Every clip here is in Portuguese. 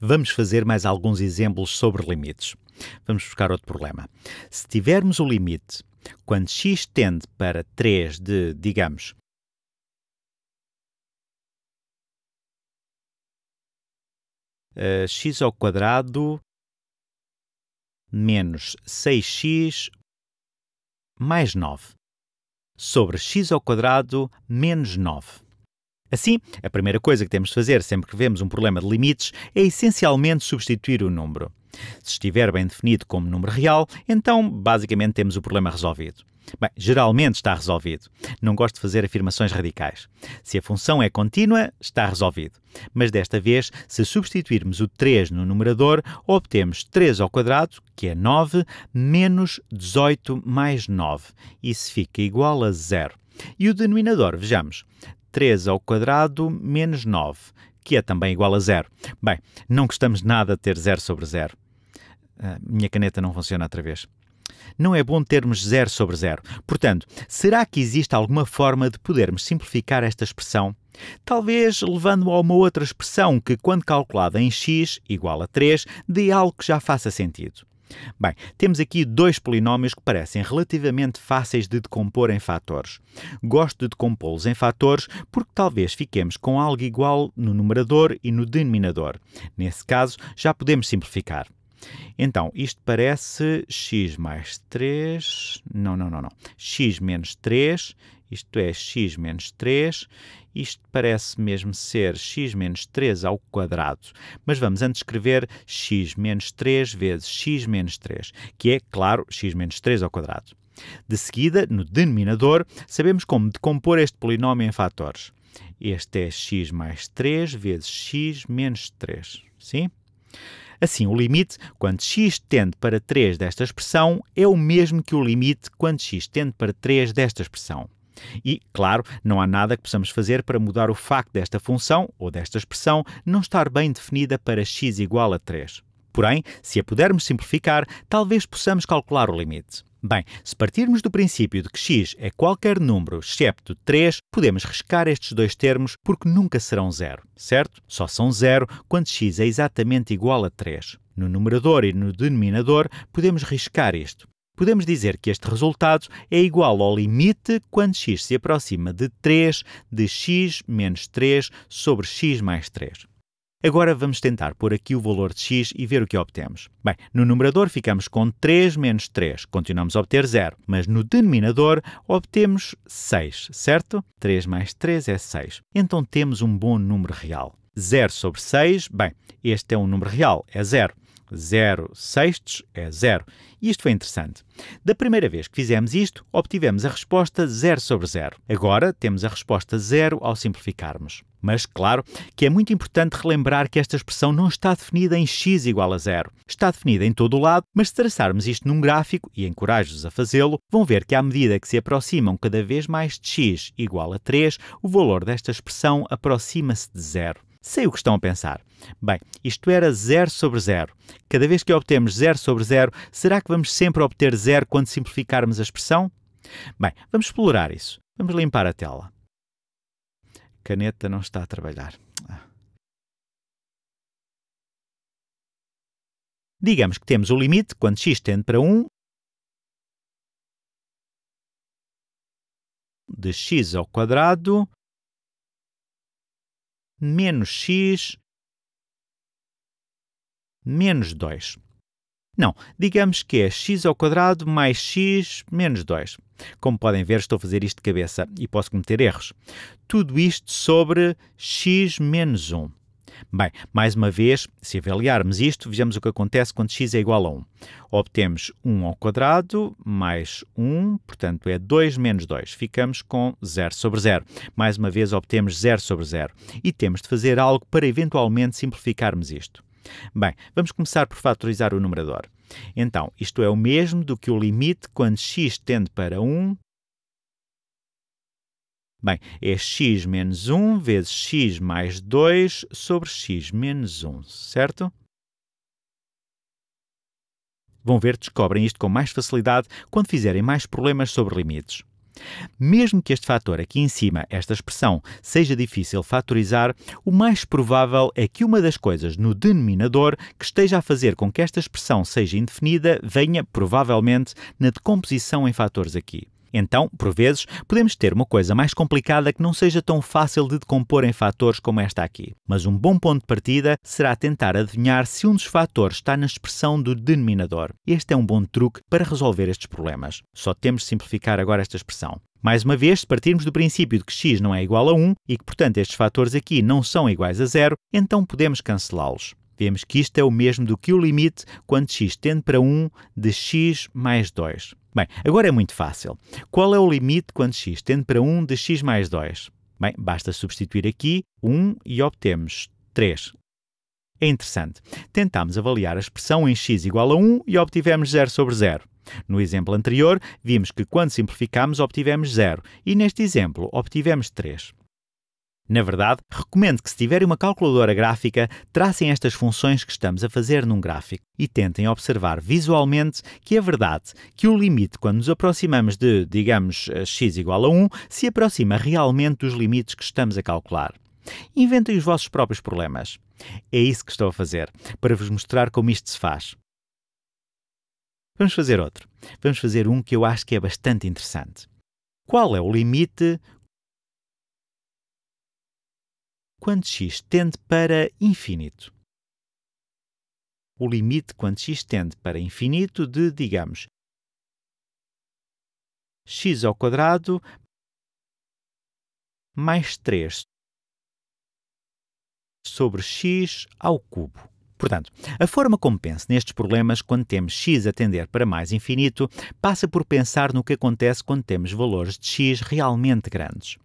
Vamos fazer mais alguns exemplos sobre limites. Vamos buscar outro problema. Se tivermos o limite, quando x tende para 3 de, digamos, eh, x ao quadrado menos 6x mais 9 sobre x ao quadrado menos 9. Assim, a primeira coisa que temos de fazer sempre que vemos um problema de limites é essencialmente substituir o número. Se estiver bem definido como número real, então basicamente temos o problema resolvido. Bem, geralmente está resolvido. Não gosto de fazer afirmações radicais. Se a função é contínua, está resolvido. Mas desta vez, se substituirmos o 3 no numerador, obtemos 3 ao quadrado, que é 9, menos 18 mais 9. Isso fica igual a zero. E o denominador, vejamos, 3 ao quadrado menos 9, que é também igual a zero. Bem, não gostamos nada de ter zero sobre zero. Ah, minha caneta não funciona outra vez. Não é bom termos zero sobre zero. Portanto, será que existe alguma forma de podermos simplificar esta expressão? Talvez levando a uma outra expressão que, quando calculada em x igual a 3, dê algo que já faça sentido. Bem, temos aqui dois polinómios que parecem relativamente fáceis de decompor em fatores. Gosto de decompô-los em fatores porque talvez fiquemos com algo igual no numerador e no denominador. Nesse caso, já podemos simplificar. Então, isto parece x mais 3. Não, não, não, não. x menos 3. Isto é x menos 3. Isto parece mesmo ser x menos 3 ao quadrado. Mas vamos antes escrever x menos 3 vezes x menos 3, que é, claro, x menos 3 ao quadrado. De seguida, no denominador, sabemos como decompor este polinómio em fatores. Este é x mais 3 vezes x menos 3. Sim? Assim, o limite quando x tende para 3 desta expressão é o mesmo que o limite quando x tende para 3 desta expressão. E, claro, não há nada que possamos fazer para mudar o facto desta função ou desta expressão não estar bem definida para x igual a 3. Porém, se a pudermos simplificar, talvez possamos calcular o limite. Bem, se partirmos do princípio de que x é qualquer número excepto 3, podemos riscar estes dois termos porque nunca serão zero, certo? Só são zero quando x é exatamente igual a 3. No numerador e no denominador podemos riscar isto. Podemos dizer que este resultado é igual ao limite quando x se aproxima de 3 de x menos 3 sobre x mais 3. Agora vamos tentar pôr aqui o valor de x e ver o que obtemos. Bem, no numerador ficamos com 3 menos 3, continuamos a obter 0, mas no denominador obtemos 6, certo? 3 mais 3 é 6. Então temos um bom número real. 0 sobre 6, bem, este é um número real, é 0. 0 sextos é 0. E isto foi interessante. Da primeira vez que fizemos isto, obtivemos a resposta 0 sobre 0. Agora temos a resposta 0 ao simplificarmos. Mas, claro, que é muito importante relembrar que esta expressão não está definida em x igual a zero. Está definida em todo o lado, mas se traçarmos isto num gráfico, e encorajo-vos a fazê-lo, vão ver que à medida que se aproximam cada vez mais de x igual a 3, o valor desta expressão aproxima-se de zero. Sei o que estão a pensar. Bem, isto era 0 sobre 0. Cada vez que obtemos 0 sobre 0, será que vamos sempre obter 0 quando simplificarmos a expressão? Bem, vamos explorar isso. Vamos limpar a tela. Caneta não está a trabalhar. Ah. Digamos que temos o limite quando x tende para 1 de x ao quadrado menos x menos 2. Não, digamos que é x ao quadrado mais x menos 2. Como podem ver, estou a fazer isto de cabeça e posso cometer erros. Tudo isto sobre x menos 1. Bem, mais uma vez, se avaliarmos isto, vejamos o que acontece quando x é igual a 1. Obtemos 1 ao quadrado mais 1, portanto é 2 menos 2. Ficamos com 0 sobre 0. Mais uma vez, obtemos 0 sobre 0. E temos de fazer algo para eventualmente simplificarmos isto. Bem, vamos começar por fatorizar o numerador. Então, isto é o mesmo do que o limite quando x tende para 1 Bem, é x menos 1 vezes x mais 2 sobre x menos 1, certo? Vão ver, descobrem isto com mais facilidade quando fizerem mais problemas sobre limites. Mesmo que este fator aqui em cima, esta expressão, seja difícil fatorizar, o mais provável é que uma das coisas no denominador que esteja a fazer com que esta expressão seja indefinida venha, provavelmente, na decomposição em fatores aqui. Então, por vezes, podemos ter uma coisa mais complicada que não seja tão fácil de decompor em fatores como esta aqui. Mas um bom ponto de partida será tentar adivinhar se um dos fatores está na expressão do denominador. Este é um bom truque para resolver estes problemas. Só temos de simplificar agora esta expressão. Mais uma vez, se partirmos do princípio de que x não é igual a 1 e que, portanto, estes fatores aqui não são iguais a zero, então podemos cancelá-los. Vemos que isto é o mesmo do que o limite quando x tende para 1 de x mais 2. Bem, agora é muito fácil. Qual é o limite quando x tende para 1 de x mais 2? Bem, basta substituir aqui 1 e obtemos 3. É interessante. Tentámos avaliar a expressão em x igual a 1 e obtivemos 0 sobre 0. No exemplo anterior, vimos que quando simplificámos obtivemos 0 e neste exemplo obtivemos 3. Na verdade, recomendo que, se tiverem uma calculadora gráfica, tracem estas funções que estamos a fazer num gráfico e tentem observar visualmente que é verdade que o limite, quando nos aproximamos de, digamos, eh, x igual a 1, se aproxima realmente dos limites que estamos a calcular. Inventem os vossos próprios problemas. É isso que estou a fazer, para vos mostrar como isto se faz. Vamos fazer outro. Vamos fazer um que eu acho que é bastante interessante. Qual é o limite quando x tende para infinito. O limite quando x tende para infinito de, digamos, x ao quadrado mais 3 sobre x ao cubo. Portanto, a forma como penso nestes problemas quando temos x a tender para mais infinito passa por pensar no que acontece quando temos valores de x realmente grandes.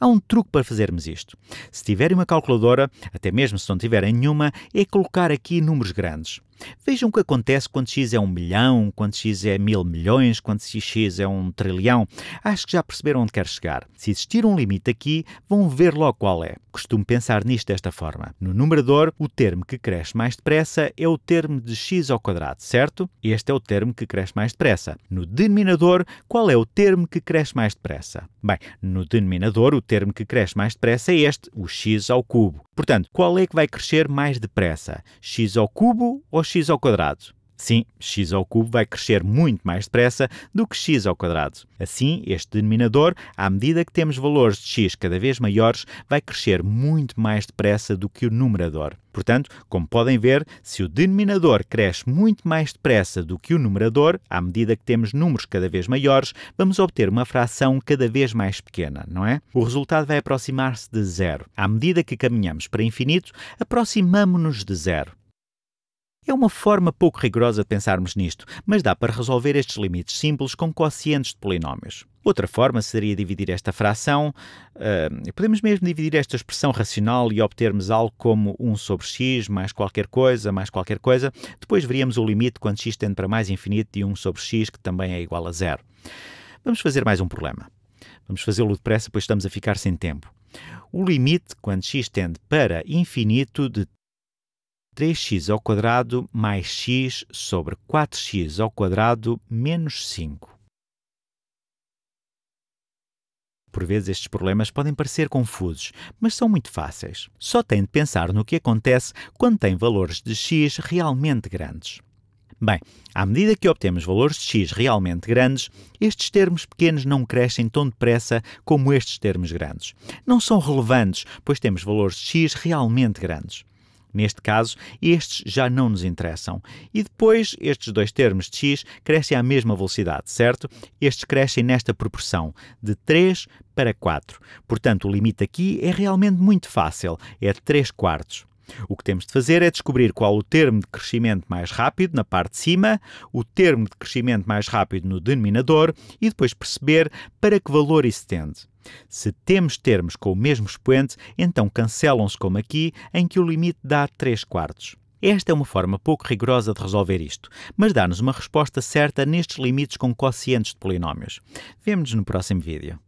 Há um truque para fazermos isto. Se tiverem uma calculadora, até mesmo se não tiverem nenhuma, é colocar aqui números grandes. Vejam o que acontece quando X é um milhão, quando X é mil milhões, quando X é um trilhão. Acho que já perceberam onde quer chegar. Se existir um limite aqui, vão ver logo qual é. Costumo pensar nisto desta forma. No numerador, o termo que cresce mais depressa é o termo de x ao quadrado, certo? Este é o termo que cresce mais depressa. No denominador, qual é o termo que cresce mais depressa? Bem, no denominador, o termo que cresce mais depressa é este, o x ao cubo. Portanto, qual é que vai crescer mais depressa? x ao cubo ou x ao quadrado. Sim, x ao cubo vai crescer muito mais depressa do que x ao quadrado. Assim, este denominador, à medida que temos valores de x cada vez maiores, vai crescer muito mais depressa do que o numerador. Portanto, como podem ver, se o denominador cresce muito mais depressa do que o numerador, à medida que temos números cada vez maiores, vamos obter uma fração cada vez mais pequena, não é? O resultado vai aproximar-se de zero. À medida que caminhamos para infinito, aproximamo-nos de zero. É uma forma pouco rigorosa de pensarmos nisto, mas dá para resolver estes limites simples com quocientes de polinómios. Outra forma seria dividir esta fração. Uh, podemos mesmo dividir esta expressão racional e obtermos algo como 1 sobre x mais qualquer coisa mais qualquer coisa. Depois veríamos o limite quando x tende para mais infinito de 1 sobre x, que também é igual a zero. Vamos fazer mais um problema. Vamos fazê-lo depressa, pois estamos a ficar sem tempo. O limite, quando x tende para infinito de 3x ao quadrado mais x sobre 4x ao quadrado menos 5. Por vezes estes problemas podem parecer confusos, mas são muito fáceis. Só tem de pensar no que acontece quando tem valores de x realmente grandes. Bem, à medida que obtemos valores de x realmente grandes, estes termos pequenos não crescem tão depressa como estes termos grandes. Não são relevantes, pois temos valores de x realmente grandes. Neste caso, estes já não nos interessam. E depois, estes dois termos de x crescem à mesma velocidade, certo? Estes crescem nesta proporção, de 3 para 4. Portanto, o limite aqui é realmente muito fácil, é 3 quartos. O que temos de fazer é descobrir qual o termo de crescimento mais rápido na parte de cima, o termo de crescimento mais rápido no denominador e depois perceber para que valor isso tende. Se temos termos com o mesmo expoente, então cancelam-se como aqui, em que o limite dá 3 quartos. Esta é uma forma pouco rigorosa de resolver isto, mas dá-nos uma resposta certa nestes limites com quocientes de polinómios. Vemo-nos no próximo vídeo.